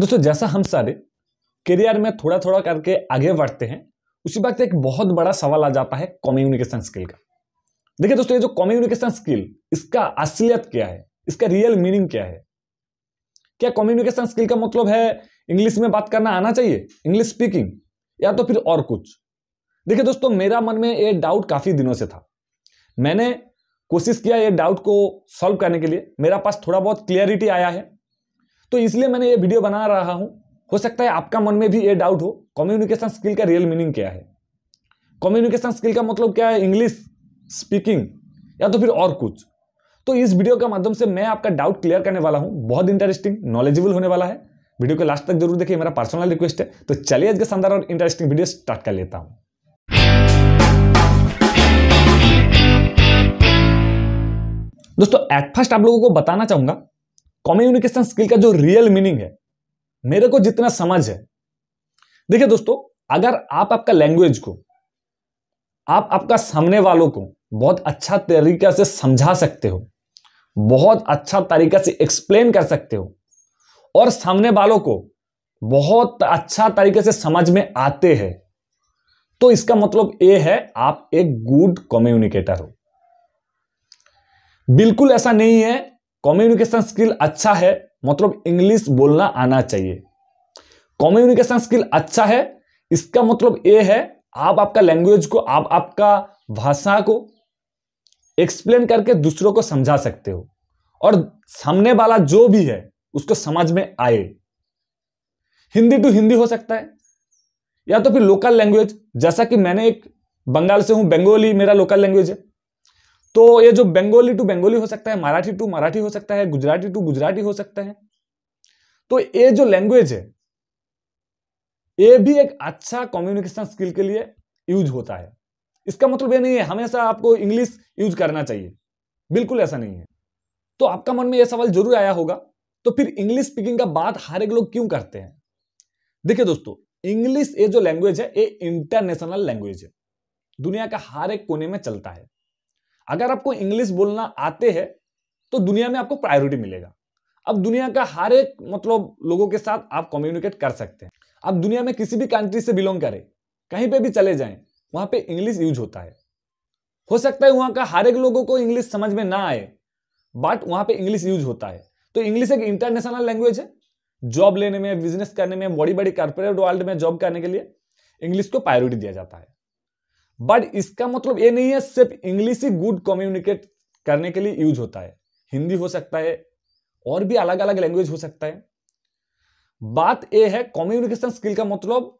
दोस्तों जैसा हम सारे करियर में थोड़ा थोड़ा करके आगे बढ़ते हैं उसी वक्त एक बहुत बड़ा सवाल आ जाता है कम्युनिकेशन स्किल का देखिए दोस्तों ये जो कम्युनिकेशन स्किल इसका असलियत क्या है इसका रियल मीनिंग क्या है क्या कम्युनिकेशन स्किल का मतलब है इंग्लिश में बात करना आना चाहिए इंग्लिश स्पीकिंग या तो फिर और कुछ देखिए दोस्तों मेरा मन में ये डाउट काफ़ी दिनों से था मैंने कोशिश किया ये डाउट को सॉल्व करने के लिए मेरा पास थोड़ा बहुत क्लियरिटी आया है तो इसलिए मैंने ये वीडियो बना रहा हूँ हो सकता है आपका मन में भी ये डाउट हो कम्युनिकेशन स्किल का रियल मीनिंग क्या है कम्युनिकेशन स्किल का मतलब क्या है इंग्लिश स्पीकिंग या तो फिर और कुछ तो इस वीडियो के माध्यम से मैं आपका डाउट क्लियर करने वाला हूँ बहुत इंटरेस्टिंग नॉलेजेबल होने वाला है वीडियो को लास्ट तक जरूर देखिए मेरा पर्सनल रिक्वेस्ट है तो चलिए आज के शानदार और इंटरेस्टिंग वीडियो स्टार्ट कर लेता हूँ दोस्तों एट फर्स्ट आप लोगों को बताना चाहूंगा कम्युनिकेशन स्किल का जो रियल मीनिंग है मेरे को जितना समझ है देखिए दोस्तों अगर आप आपका लैंग्वेज को आप आपका सामने वालों को बहुत अच्छा तरीका से समझा सकते हो बहुत अच्छा तरीका से एक्सप्लेन कर सकते हो और सामने वालों को बहुत अच्छा तरीके से समझ में आते हैं तो इसका मतलब ये है आप एक गुड कम्युनिकेटर हो बिल्कुल ऐसा नहीं है कम्युनिकेशन स्किल अच्छा है मतलब इंग्लिश बोलना आना चाहिए कम्युनिकेशन स्किल अच्छा है इसका मतलब ये है आप आपका लैंग्वेज को आप आपका भाषा को एक्सप्लेन करके दूसरों को समझा सकते हो और सामने वाला जो भी है उसको समझ में आए हिंदी टू हिंदी हो सकता है या तो फिर लोकल लैंग्वेज जैसा कि मैंने एक बंगाल से हूं बंगाली मेरा लोकल लैंग्वेज है तो ये जो बेंगोली टू बंगोली हो सकता है मराठी टू मराठी हो सकता है गुजराती टू गुजराती हो सकता है तो ये जो लैंग्वेज है ये भी एक अच्छा कम्युनिकेशन स्किल के लिए यूज होता है इसका मतलब ये नहीं है हमेशा आपको इंग्लिश यूज करना चाहिए बिल्कुल ऐसा नहीं है तो आपका मन में यह सवाल जरूर आया होगा तो फिर इंग्लिश स्पीकिंग का बात हर एक लोग क्यों करते हैं देखिए दोस्तों इंग्लिश ये जो लैंग्वेज है ये इंटरनेशनल लैंग्वेज है दुनिया का हर एक कोने में चलता है अगर आपको इंग्लिश बोलना आते हैं तो दुनिया में आपको प्रायोरिटी मिलेगा अब दुनिया का हर एक मतलब लोगों के साथ आप कम्युनिकेट कर सकते हैं आप दुनिया में किसी भी कंट्री से बिलोंग करें कहीं पे भी चले जाएं वहां पे इंग्लिश यूज होता है हो सकता है वहां का हर एक लोगों को इंग्लिश समझ में ना आए बट वहां पे इंग्लिश यूज होता है तो इंग्लिश एक इंटरनेशनल लैंग्वेज है जॉब लेने में बिजनेस करने में बड़ी बड़ी कारपोरेट वर्ल्ड में जॉब करने के लिए इंग्लिश को प्रायोरिटी दिया जाता है बट इसका मतलब ये नहीं है सिर्फ इंग्लिश ही गुड कम्युनिकेट करने के लिए यूज होता है हिंदी हो सकता है और भी अलग अलग लैंग्वेज हो सकता है बात ये है कम्युनिकेशन स्किल का मतलब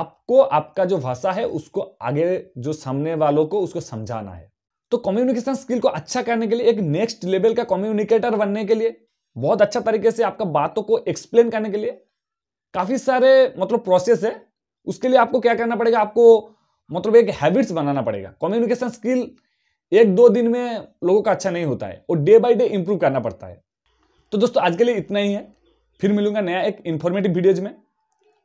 आपको आपका जो भाषा है उसको आगे जो सामने वालों को उसको समझाना है तो कम्युनिकेशन स्किल को अच्छा करने के लिए एक नेक्स्ट लेवल का कम्युनिकेटर बनने के लिए बहुत अच्छा तरीके से आपका बातों को एक्सप्लेन करने के लिए काफ़ी सारे मतलब प्रोसेस है उसके लिए आपको क्या करना पड़ेगा आपको मतलब एक हैबिट्स बनाना पड़ेगा कम्युनिकेशन स्किल एक दो दिन में लोगों का अच्छा नहीं होता है और डे बाई डे इंप्रूव करना पड़ता है तो दोस्तों आज के लिए इतना ही है फिर मिलूंगा नया एक इन्फॉर्मेटिव वीडियोज में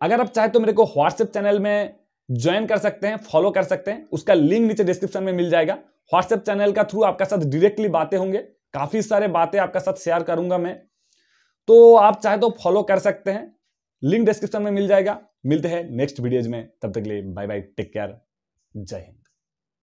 अगर आप चाहे तो मेरे को व्हाट्सएप चैनल में ज्वाइन कर सकते हैं फॉलो कर सकते हैं उसका लिंक नीचे डिस्क्रिप्शन में मिल जाएगा व्हाट्सएप चैनल का थ्रू आपका साथ डायरेक्टली बातें होंगे काफ़ी सारे बातें आपका साथ शेयर करूंगा मैं तो आप चाहे तो फॉलो कर सकते हैं लिंक डिस्क्रिप्शन में मिल जाएगा मिलते हैं नेक्स्ट वीडियोज में तब तक लिए बाय बाय टेक केयर जय हिंद